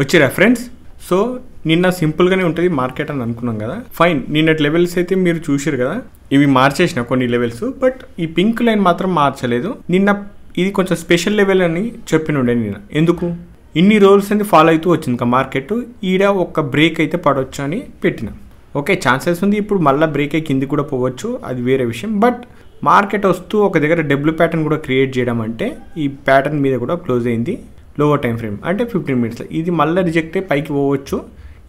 వచ్చిరా friends so నిన్న సింపుల్గానే ఉంటుంది మార్కెట్ అని అనుకున్నాం కదా ఫైన్ నిన్నటి లెవెల్స్ అయితే మీరు చూసారు కదా ఇవి మార్చేసిన కొన్ని లెవెల్స్ బట్ ఈ పింక్ లైన్ మాత్రం మార్చలేదు నిన్న ఇది కొంచెం స్పెషల్ లెవెల్ అని చెప్పినుండే నిన్న ఎందుకు ఇన్ని రోల్స్ అనేది ఫాలో అవుతూ వచ్చింది ఇంకా మార్కెట్ ఈడ ఒక బ్రేక్ అయితే పడవచ్చు అని పెట్టిన ఓకే ఛాన్సెస్ ఉంది ఇప్పుడు మళ్ళీ బ్రేక్ అయ్యి కింది కూడా పోవచ్చు అది వేరే విషయం బట్ మార్కెట్ వస్తూ ఒక దగ్గర డబ్ల్యూ ప్యాటర్న్ కూడా క్రియేట్ చేయడం అంటే ఈ ప్యాటర్న్ మీద కూడా క్లోజ్ అయింది లోవర్ టైం ఫ్రేమ్ అంటే ఫిఫ్టీన్ మినిట్స్లో ఇది మళ్ళీ రిజెక్ట్ అయ్యి పైకి పోవచ్చు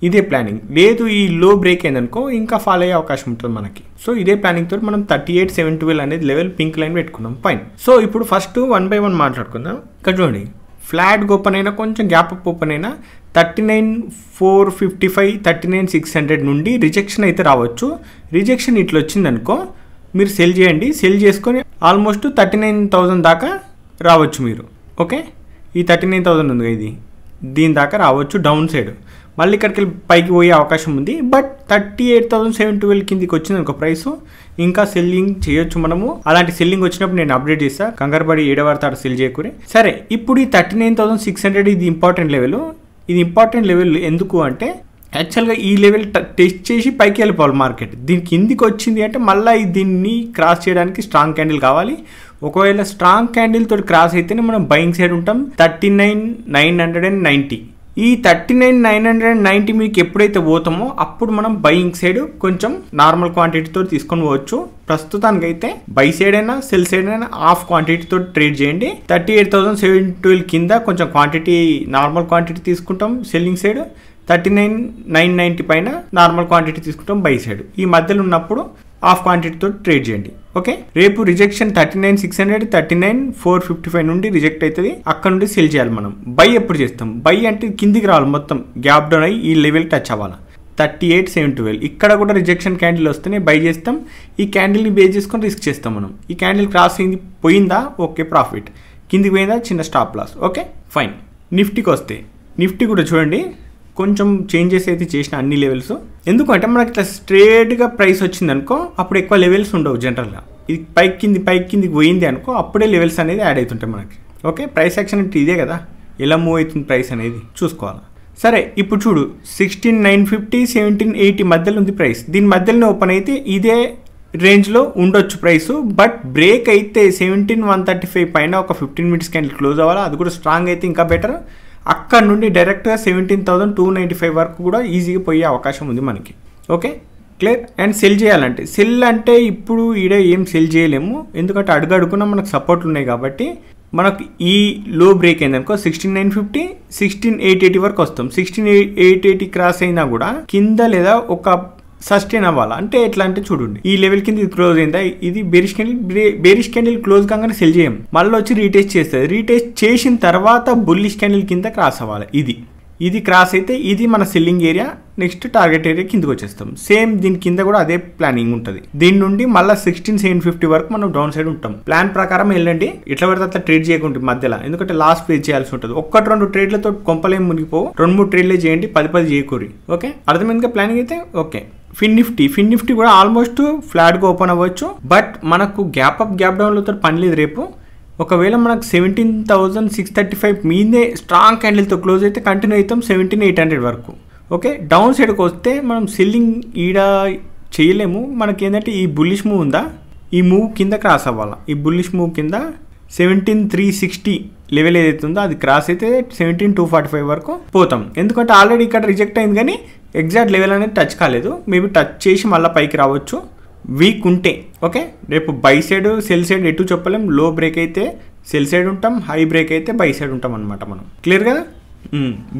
ఇదే ప్లానింగ్ లేదు ఈ లో బ్రేక్ అయిందనుకో ఇంకా ఫాలో అయ్యే అవకాశం ఉంటుంది మనకి సో ఇదే ప్లానింగ్ తోటి మనం థర్టీ ఎయిట్ సెవెన్ ట్వెల్వ్ అనేది లెవెల్ పింక్ లైన్ పెట్టుకున్నాం ఫైన్ సో ఇప్పుడు ఫస్ట్ వన్ బై వన్ మాట్లాడుకుందాం ఇక్కడ చూడండి ఫ్లాట్ ఓపెన్ అయినా కొంచెం గ్యాప్ అప్ ఓపెన్ అయినా thirty nine four fifty five thirty nine six hundred నుండి రిజెక్షన్ అయితే రావచ్చు రిజెక్షన్ ఇట్లా వచ్చిందనుకో మీరు సెల్ చేయండి సెల్ చేసుకొని ఆల్మోస్ట్ థర్టీ నైన్ థౌజండ్ దాకా రావచ్చు మీరు ఓకే ఈ థర్టీ నైన్ థౌసండ్ ఉంది ఇది దీని దాకా రావచ్చు డౌన్ సైడ్ మళ్ళీ ఇక్కడికి వెళ్ళి పైకి పోయే అవకాశం ఉంది but thirty eight thousand seven twelve కిందికి వచ్చింది ఒక ప్రైస్ ఇంకా సెల్లింగ్ చేయొచ్చు మనము అలాంటి సెల్లింగ్ వచ్చినప్పుడు నేను అప్డేట్ చేస్తా కంగారు పడి ఏడవ తాడు సెల్ చేయకూడే సరే ఇప్పుడు ఈ thirty nine thousand six hundred ఇది ఇంపార్టెంట్ లెవెల్ ఇది ఇంపార్టెంట్ లెవెల్ ఎందుకు అంటే యాక్చువల్గా ఈ లెవెల్ టెస్ట్ చేసి పైకి వెళ్ళిపోవాలి మార్కెట్ దీనికి కిందికి వచ్చింది అంటే మళ్ళీ దీన్ని క్రాస్ చేయడానికి స్ట్రాంగ్ క్యాండిల్ కావాలి ఒకవేళ స్ట్రాంగ్ క్యాండిల్ తోటి క్రాస్ అయితేనే మనం బయింగ్ సైడ్ ఉంటాం thirty nine nine hundred and ninety ఈ thirty nine nine hundred and ninety మీకు ఎప్పుడైతే పోతామో అప్పుడు మనం బయింగ్ సైడ్ కొంచెం నార్మల్ క్వాంటిటీతో తీసుకొని పోవచ్చు ప్రస్తుతానికి అయితే బై సైడ్ అయినా సెల్ సైడ్ అయినా హాఫ్ క్వాంటిటీతో ట్రేడ్ చేయండి thirty eight thousand seven twelve కింద కొంచెం క్వాంటిటీ నార్మల్ క్వాంటిటీ తీసుకుంటాం selling side thirty nine nine ninety పైన నార్మల్ క్వాంటిటీ తీసుకుంటాం బై సైడ్ ఈ మధ్యలో ఉన్నప్పుడు హాఫ్ క్వాంటిటీతో ట్రేడ్ చేయండి ఓకే రేపు rejection thirty nine six hundred thirty nine four fifty five నుండి రిజెక్ట్ అవుతుంది అక్కడ నుండి సెల్ చేయాలి మనం బై ఎప్పుడు చేస్తాం బై అంటే కిందికి రావాలి మొత్తం గ్యాప్ డౌన్ అయ్యి ఈ లెవెల్ టచ్ అవ్వాలి థర్టీ ఎయిట్ సెవెన్ ట్వెల్వ్ ఇక్కడ కూడా రిజెక్షన్ క్యాండిల్ వస్తేనే బై చేస్తాం ఈ క్యాండిల్ని బేస్ చేసుకొని రిస్క్ చేస్తాం మనం ఈ క్యాండిల్ క్రాస్ అయింది పోయిందా ఓకే ప్రాఫిట్ కిందికి పోయిందా చిన్న స్టాప్ లాస్ ఓకే ఫైన్ నిఫ్టీకి వస్తే నిఫ్టీ కూడా చూడండి కొంచెం చేంజెస్ అయితే చేసిన అన్ని లెవెల్స్ ఎందుకంటే మనకి ఇట్లా స్ట్రేట్గా ప్రైస్ అనుకో అప్పుడు ఎక్కువ లెవెల్స్ ఉండవు జనరల్గా ఇది పైకి కింది పైకి కిందికి పోయింది అనుకో అప్పుడే లెవెల్స్ అనేది యాడ్ అవుతుంటాయి మనకి ఓకే ప్రైస్ యాక్షన్ అంటే ఇదే కదా ఎలా మూవ్ అవుతుంది ప్రైస్ అనేది చూసుకోవాలి సరే ఇప్పుడు చూడు sixteen nine fifty seventeen eighty మధ్యలో ఉంది ప్రైస్ దీని మధ్యలోనే ఓపెన్ అయితే ఇదే రేంజ్లో ఉండొచ్చు ప్రైస్ బట్ బ్రేక్ అయితే సెవెంటీన్ వన్ థర్టీ ఫైవ్ పైన ఒక ఫిఫ్టీన్ మినిట్స్ క్యాండిల్ క్లోజ్ అవ్వాలి అది కూడా స్ట్రాంగ్ అయితే ఇంకా బెటర్ అక్కడ నుండి డైరెక్ట్గా seventeen thousand two ninety five వరకు కూడా ఈజీగా పోయే అవకాశం ఉంది మనకి ఓకే క్లియర్ అండ్ సెల్ చేయాలంటే సెల్ అంటే ఇప్పుడు ఈడ ఏం సెల్ చేయలేము ఎందుకంటే అడుగడుగున మనకు సపోర్ట్లు ఉన్నాయి కాబట్టి మనకు ఈ లో బ్రేక్ అయిందనుకో sixteen nine fifty sixteen eight eighty వరకు వస్తాం sixteen eight eight eighty cross అయినా కూడా కింద లేదా ఒక సస్టైన్ అవ్వాలి అంటే ఎట్లా అంటే చూడండి ఈ లెవెల్ కింద ఇది క్లోజ్ అయిందా ఇది bearish candle bearish candle close కాగానే సెల్ చేయం మళ్ళీ వచ్చి రీటెస్ట్ చేస్తుంది రీటెస్ట్ చేసిన తర్వాత బుల్లిష్ క్యాండిల్ కింద క్రాస్ అవ్వాలి ఇది ఇది క్రాస్ అయితే ఇది మన selling area next target area కిందకి వచ్చేస్తాం సేమ్ దీని కింద కూడా అదే ప్లానింగ్ ఉంటుంది దీని నుండి మళ్ళీ సిక్స్టీన్ సెవెన్ ఫిఫ్టీ వరకు మనం డౌన్ సైడ్ ఉంటాం ప్లాన్ ప్రకారం వెళ్ళండి ఎట్లా పడితే అట్లా ట్రేడ్ చేయకుండా మధ్యలో ఎందుకంటే లాస్ట్ పే చేయాల్సి ఉంటుంది ఒక్కటి రెండు ట్రేడ్లతో కొంపలేం మునిగిపోవు రెండు మూడు ట్రేడ్లే చేయండి పది పది చేయకూరి ఓకే అర్థమైందిగా ప్లానింగ్ అయితే okay Fin Nifty Fin Nifty కూడా ఆల్మోస్ట్ ఫ్లాట్గా ఓపెన్ అవ్వచ్చు బట్ మనకు గ్యాప్ అప్ గ్యాప్ డౌన్లతో పని లేదు రేపు ఒకవేళ మనకు seventeen thousand six thirty five మీదే స్ట్రాంగ్ క్యాండిల్తో క్లోజ్ అయితే కంటిన్యూ అవుతాం సెవెంటీన్ ఎయిట్ హండ్రెడ్ వరకు ఓకే డౌన్ సైడ్కి వస్తే మనం సెల్లింగ్ ఈడ చేయలేము మనకి ఏంటంటే ఈ బుల్లిష్ మూవ్ ఉందా ఈ మూవ్ కింద క్రాస్ అవ్వాలి ఈ బుల్లిష్ మూవ్ కింద సెవెంటీన్ త్రీ సిక్స్టీ లెవెల్ ఏదైతే ఉందో అది క్రాస్ అయితే సెవెంటీన్ టూ ఫార్టీ ఫైవ్ వరకు పోతాం ఎందుకంటే ఆల్రెడీ ఇక్కడ రిజెక్ట్ అయింది కానీ ఎగ్జాక్ట్ లెవెల్ అనేది టచ్ కాలేదు మేబీ టచ్ చేసి మళ్ళీ పైకి రావచ్చు వీక్ ఉంటే ఓకే రేపు బై సైడ్ సెల్ సైడ్ ఎటు చెప్పలేం లో బ్రేక్ అయితే సెల్ సైడ్ ఉంటాం హై బ్రేక్ అయితే బై సైడ్ ఉంటాం అనమాట మనం క్లియర్ కదా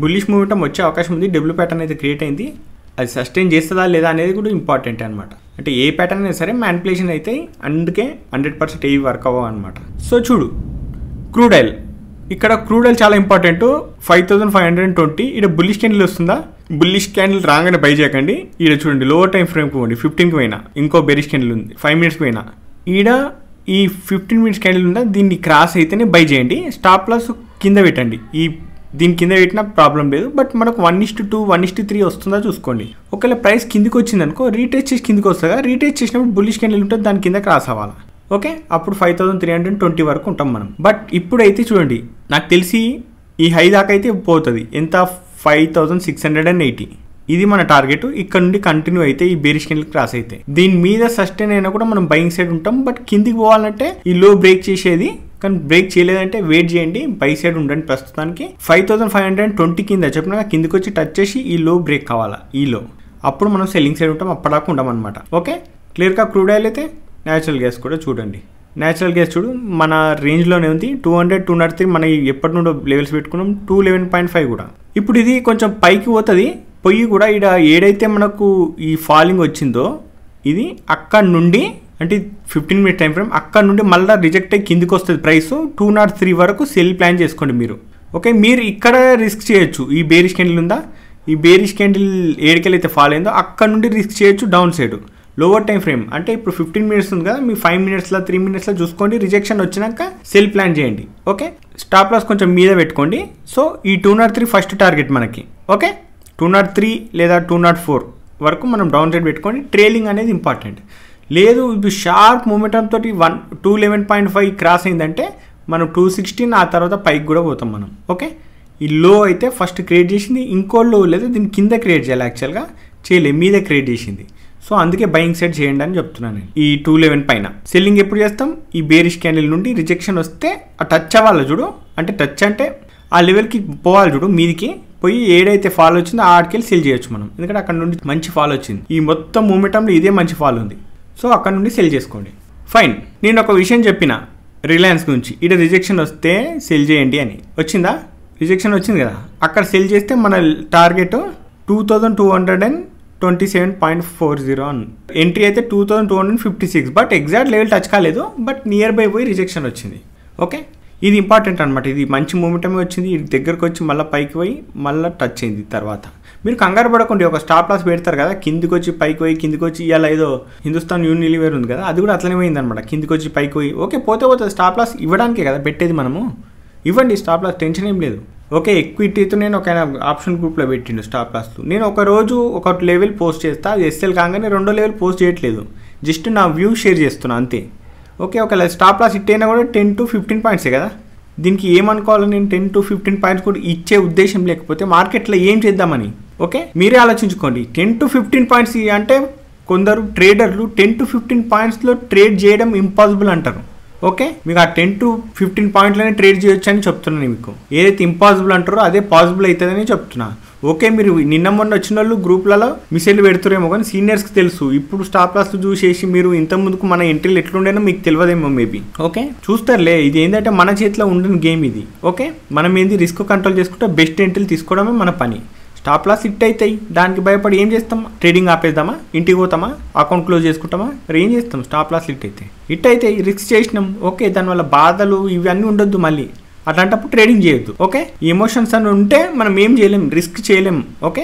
బుల్లిష్ hmm. మూవ్టం వచ్చే అవకాశం ఉంది డబ్ల్యూ ప్యాటర్న్ అయితే క్రియేట్ అయింది అది సస్టైన్ చేస్తుందా లేదా అనేది కూడా ఇంపార్టెంట్ అనమాట అంటే ఏ ప్యాటర్న్ అయినా సరే మ్యాన్పులేషన్ అయితే అందుకే హండ్రెడ్ పర్సెంట్ ఏవి వర్క్ అవ్వవు అనమాట సో చూడు క్రూడ్ ఆయిల్ ఇక్కడ క్రూడల్ చాలా important five thousand five hundred and twenty ఇక్కడ బుల్లిష్ క్యాండిల్ వస్తుందా బుల్లిష్ క్యాండిల్ రాగానే బై చేయకండి ఇక్కడ చూడండి లోవర్ టైం ఫ్రేమ్కి పోండి ఫిఫ్టీన్కి పోయినా ఇంకో బెరిష్ క్యాండిల్ ఉంది ఫైవ్ మినిట్స్ పోయినా ఈడ ఈ ఫిఫ్టీన్ మినిట్స్ క్యాండిల్ ఉందా దీన్ని క్రాస్ అయితేనే బై చేయండి స్టాప్ లాస్ కింద పెట్టండి ఈ దీని కింద పెట్టినా ప్రాబ్లం లేదు బట్ మనకు one is to two one is to three వస్తుందా చూసుకోండి ఒకవేళ ప్రైస్ కిందికి వచ్చిందనుకో రీటేచ్ చేసి కిందికి వస్తుందా రీటేచ్ చేసినప్పుడు బుల్లిష్ క్యాండిల్ ఉంటుంది దాని కింద క్రాస్ అవ్వాలి ఓకే అప్పుడు five thousand three hundred twenty వరకు ఉంటాం మనం బట్ ఇప్పుడైతే చూడండి నాకు తెలిసి ఈ హై దాకా అయితే పోతుంది ఎంత five thousand six hundred and eighty ఇది మన టార్గెట్ ఇక్కడ నుండి కంటిన్యూ అయితే ఈ బేరిష్ కెండిల్ క్రాస్ అయితే దీని మీద సస్టైన్ అయినా కూడా మనం బయింగ్ సైడ్ ఉంటాం బట్ కిందికి పోవాలంటే ఈ లో బ్రేక్ చేసేది కానీ బ్రేక్ చేయలేదంటే వెయిట్ చేయండి బై సైడ్ ఉండండి ప్రస్తుతానికి five thousand five hundred twenty కింద చెప్పిన కిందికి వచ్చి టచ్ చేసి ఈ లో బ్రేక్ కావాలా ఈ లో అప్పుడు మనం సెల్లింగ్ సైడ్ ఉంటాం అప్పటిదాకా ఉండమన్నమాట ఓకే క్లియర్గా క్రూడ్ అయితే న్యాచురల్ గ్యాస్ కూడా చూడండి న్యాచురల్ గ్యాస్ చూడు మన రేంజ్లోనే ఉంది two hundred two naught three మనం ఎప్పటి నుండో లెవెల్స్ పెట్టుకున్నాం టూ లెవెన్ పాయింట్ ఫైవ్ కూడా ఇప్పుడు ఇది కొంచెం పైకి పోతుంది పొయ్యి కూడా ఇక్కడ ఏడైతే మనకు ఈ ఫాలింగ్ వచ్చిందో ఇది అక్కడ నుండి అంటే ఫిఫ్టీన్ మినిట్ టైం ఫ్రేమ్ అక్కడ నుండి మళ్ళీ రిజెక్ట్ అయ్యి కిందికి వస్తుంది ప్రైస్ టూ నాట్ త్రీ వరకు సెల్ ప్లాన్ చేసుకోండి మీరు ఓకే మీరు ఇక్కడ రిస్క్ చేయొచ్చు ఈ బేరిష్ క్యాండిల్ ఉందా ఈ బేరిష్ క్యాండిల్ ఏడికెళ్ళైతే ఫాల్ అయిందో అక్కడ నుండి రిస్క్ చేయొచ్చు down side lower time frame అంటే ఇప్పుడు ఫిఫ్టీన్ మినిట్స్ ఉంది కదా మీ ఫైవ్ మినిట్స్లో త్రీ మినిట్స్లో చూసుకోండి రిజెక్షన్ వచ్చినాక సెల్ ప్లాన్ చేయండి ఓకే స్టాప్ లాస్ కొంచెం మీద పెట్టుకోండి సో ఈ two naught three first target మనకి ఓకే టూ నాట్ త్రీ లేదా టూ నాట్ ఫోర్ వరకు మనం డౌన్ సైడ్ పెట్టుకోండి ట్రైలింగ్ అనేది ఇంపార్టెంట్ లేదు ఇప్పుడు షార్ప్ మూమెంటం తోటి one two eleven point five cross అయిందంటే మనం టూ సిక్స్టీన్ ఆ తర్వాత పైకి కూడా పోతాం మనం ఓకే ఈ లో అయితే ఫస్ట్ క్రియేట్ చేసింది ఇంకో లో లేదు దీని కింద క్రియేట్ చేయాలి యాక్చువల్గా చేయలేదు మీద క్రియేట్ చేసింది సో అందుకే బయింగ్ సెట్ చేయండి అని చెప్తున్నాను ఈ టూ లెవెన్ పైన సెల్లింగ్ ఎప్పుడు చేస్తాం ఈ బేరిష్ క్యాండిల్ నుండి రిజెక్షన్ వస్తే ఆ టచ్ అవ్వాలి చూడు అంటే టచ్ అంటే ఆ లెవెల్కి పోవాలి చూడు మీదికి పోయి ఏడైతే ఫాల్ వచ్చిందో ఆడికెళ్ళి సెల్ చేయొచ్చు మనం ఎందుకంటే అక్కడ నుండి మంచి ఫాల్ వచ్చింది ఈ మొత్తం మూమెంటంలో ఇదే మంచి ఫాల్ ఉంది సో అక్కడ నుండి సెల్ చేసుకోండి ఫైన్ నేను ఒక విషయం చెప్పిన రిలయన్స్ నుంచి ఇక్కడ రిజెక్షన్ వస్తే సెల్ చేయండి అని వచ్చిందా రిజెక్షన్ వచ్చింది కదా అక్కడ సెల్ చేస్తే మన target two thousand two hundred and twenty seven point four zero అని ఎంట్రీ అయితే two thousand two hundred fifty six but exact level touch కాలేదు బట్ నియర్ బై పోయి రిజెక్షన్ వచ్చింది ఓకే ఇది ఇంపార్టెంట్ అనమాట ఇది మంచి మూమెంటమే వచ్చింది ఇది దగ్గరకు వచ్చి మళ్ళీ పైకి పోయి మళ్ళీ టచ్ అయింది తర్వాత మీరు కంగారు పడకండి ఒక స్టాప్ లాస్ పెడతారు కదా కిందికి వచ్చి పైకి పోయి కిందికి వచ్చి ఇవాళ ఏదో హిందుస్థాన్ యూనిలివేర్ ఉంది కదా అది కూడా అట్లనే పోయింది అనమాట కిందికి వచ్చి పైకి పోయి ఓకే పోతే పోతే స్టాప్ లాస్ ఇవ్వడానికే కదా పెట్టేది మనము ఇవ్వండి స్టాప్ లాస్ టెన్షన్ ఏం లేదు ఓకే ఇట్టితో నేను ఒక ఆప్షన్ గ్రూప్లో పెట్టిండు స్టాప్ లాస్లో నేను ఒక రోజు ఒక లెవెల్ పోస్ట్ చేస్తా అది ఎస్ఎల్ కాగానే రెండో లెవెల్ పోస్ట్ చేయట్లేదు జస్ట్ నా వ్యూ షేర్ చేస్తున్నా అంతే ఓకే ఒకవేళ స్టాప్ లాస్ హిట్ అయినా కూడా టెన్ టు ఫిఫ్టీన్ పాయింట్సే కదా దీనికి ఏమనుకోవాలి నేను టెన్ టు ఫిఫ్టీన్ పాయింట్స్ కూడా ఇచ్చే ఉద్దేశం లేకపోతే మార్కెట్లో ఏం చేద్దామని ఓకే మీరే ఆలోచించుకోండి టెన్ టు ఫిఫ్టీన్ పాయింట్స్ అంటే కొందరు ట్రేడర్లు టెన్ టు ఫిఫ్టీన్ పాయింట్స్లో ట్రేడ్ చేయడం ఇంపాసిబుల్ అంటారు ఓకే మీకు ఆ టెన్ టు ఫిఫ్టీన్ పాయింట్లనే ట్రేడ్ చేయొచ్చు అని చెప్తున్నాను మీకు ఏదైతే ఇంపాసిబుల్ అంటారో అదే పాసిబుల్ అవుతుందని చెప్తున్నాను ఓకే మీరు నిన్న మొన్న వచ్చిన వాళ్ళు గ్రూప్లలో మిసైల్ పెడుతురేమో కానీ సీనియర్స్కి తెలుసు ఇప్పుడు స్టాప్ లాస్ చూసేసి మీరు ఇంత ముందుకు మన ఎంట్రీలు ఎట్లుండేనో మీకు తెలియదేమో మేబీ ఓకే చూస్తారులే ఇది ఏంటంటే మన చేతిలో ఉండని గేమ్ ఇది ఓకే మనం ఏంది రిస్క్ కంట్రోల్ చేసుకుంటే బెస్ట్ ఎంట్రీలు తీసుకోవడమే మన పని స్టాప్ లాస్ హిట్ అవుతాయి దానికి భయపడి ఏం చేస్తాం ట్రేడింగ్ ఆపేద్దామా ఇంటికి పోతామా అకౌంట్ క్లోజ్ చేసుకుంటామా ఏం చేస్తాం స్టాప్ లాస్ హిట్ అయితే హిట్ అయితే రిస్క్ చేసినాం ఓకే దానివల్ల బాధలు ఇవన్నీ ఉండొద్దు మళ్ళీ అట్లాంటప్పుడు ట్రేడింగ్ చేయొద్దు ఓకే ఎమోషన్స్ అని ఉంటే మనం ఏం చేయలేం రిస్క్ చేయలేం ఓకే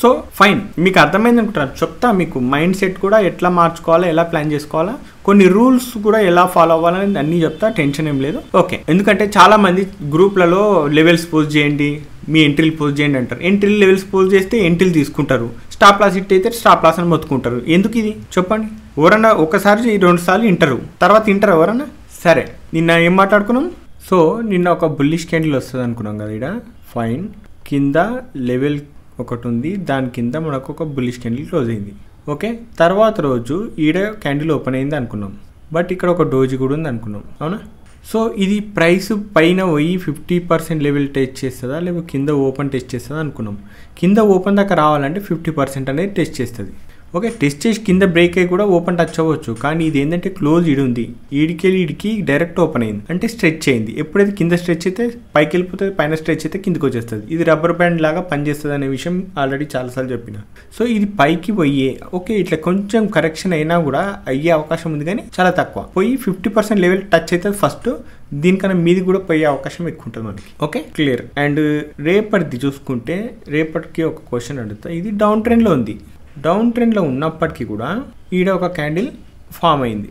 సో ఫైన్ మీకు అర్థమైంది అనుకుంటారు చెప్తా మీకు మైండ్ సెట్ కూడా ఎట్లా మార్చుకోవాలా ఎలా ప్లాన్ చేసుకోవాలా కొన్ని రూల్స్ కూడా ఎలా ఫాలో అవ్వాలని అన్నీ చెప్తా టెన్షన్ ఏం లేదు ఓకే ఎందుకంటే చాలామంది గ్రూప్లలో లెవెల్స్ పోస్ట్ చేయండి మీ ఎంట్రీలు పోస్ట్ చేయండి అంటారు ఎంట్రీలు లెవెల్స్ పోస్ట్ చేస్తే ఎంట్రీలు తీసుకుంటారు స్టాప్ లాస్ ఇట్ అయితే స్టాప్ లాస్ అని మొత్తుకుంటారు ఎందుకు ఇది చెప్పండి ఎవరన్నా ఒకసారి రెండు సార్లు ఇంటరు తర్వాత ఇంటరు ఎవరన్నా సరే నిన్న ఏం మాట్లాడుకున్నాం సో నిన్న ఒక బుల్లిష్ క్యాండిల్ వస్తుంది అనుకున్నాం కదా ఇక్కడ ఫైన్ కింద లెవెల్ ఒకటి ఉంది దాని కింద మనకు ఒక బుల్లిష్ క్యాండిల్ క్లోజ్ అయింది ఓకే తర్వాత రోజు ఈడ క్యాండిల్ ఓపెన్ అయింది అనుకున్నాం బట్ ఇక్కడ ఒక డోజ్ కూడా ఉంది అనుకున్నాం అవునా సో ఇది ప్రైస్ పైన పోయి ఫిఫ్టీ పర్సెంట్ లెవెల్ టెస్ట్ చేస్తుందా లేకపోతే కింద ఓపెన్ టెస్ట్ చేస్తుందా అనుకున్నాం కింద ఓపెన్ దాకా రావాలంటే ఫిఫ్టీ పర్సెంట్ అనేది టెస్ట్ చేస్తుంది ఓకే టెస్ట్ చేసి కింద బ్రేక్ అయ్యి కూడా ఓపెన్ టచ్ అవ్వచ్చు కానీ ఇది ఏంటంటే క్లోజ్ ఇడి ఉంది ఈడికెళ్ళి ఇడికి డైరెక్ట్ ఓపెన్ అయింది అంటే స్ట్రెచ్ అయింది ఎప్పుడైతే కింద స్ట్రెచ్ అయితే పైకి వెళ్ళిపోతే పైన స్ట్రెచ్ అయితే కిందకి వచ్చేస్తుంది ఇది రబ్బర్ బ్యాండ్ లాగా పనిచేస్తుంది అనే విషయం ఆల్రెడీ చాలాసార్లు చెప్పిన సో ఇది పైకి పోయే ఓకే ఇట్లా కొంచెం కరెక్షన్ అయినా కూడా అయ్యే అవకాశం ఉంది కానీ చాలా తక్కువ పోయి ఫిఫ్టీ పర్సెంట్ లెవెల్ టచ్ అవుతుంది ఫస్ట్ దీనికన్నా మీది కూడా పోయే అవకాశం ఎక్కువ ఉంటుంది మనకి ఓకే క్లియర్ అండ్ రేపటిది చూసుకుంటే రేపటికి ఒక క్వశ్చన్ అడుగుతా ఇది డౌన్ ట్రెండ్లో ఉంది డౌన్ ట్రెండ్లో ఉన్నప్పటికీ కూడా ఈడ ఒక క్యాండిల్ ఫామ్ అయింది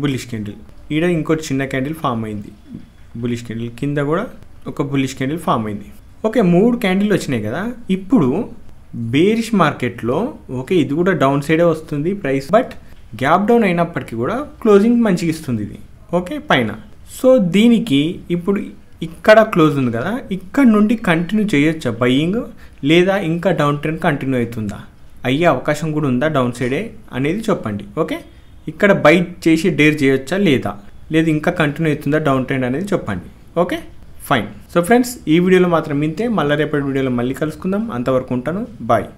బుల్లిష్ క్యాండిల్ ఈడ ఇంకో చిన్న క్యాండిల్ ఫామ్ అయింది బుల్లిష్ క్యాండిల్ కింద కూడా ఒక బుల్లిష్ క్యాండిల్ ఫామ్ అయింది ఓకే మూడు క్యాండిల్ వచ్చినాయి కదా ఇప్పుడు బేరిష్ మార్కెట్లో ఓకే ఇది కూడా డౌన్ సైడే వస్తుంది ప్రైస్ బట్ గ్యాప్ డౌన్ అయినప్పటికీ కూడా క్లోజింగ్ మంచిగా ఇస్తుంది ఇది ఓకే పైన సో దీనికి ఇప్పుడు ఇక్కడ క్లోజ్ ఉంది కదా ఇక్కడ నుండి కంటిన్యూ చేయొచ్చా బయ్యింగ్ లేదా ఇంకా డౌన్ ట్రెండ్ కంటిన్యూ అవుతుందా అయ్యే అవకాశం కూడా ఉందా డౌన్ సైడే అనేది చెప్పండి ఓకే ఇక్కడ బైట్ చేసి డేర్ చేయొచ్చా లేదా లేదు ఇంకా కంటిన్యూ అవుతుందా డౌన్ ట్రెండ్ అనేది చెప్పండి ఓకే ఫైన్ సో ఫ్రెండ్స్ ఈ వీడియోలో మాత్రం ఇంతే మళ్ళీ రేపటి వీడియోలో మళ్ళీ కలుసుకుందాం అంతవరకు ఉంటాను బాయ్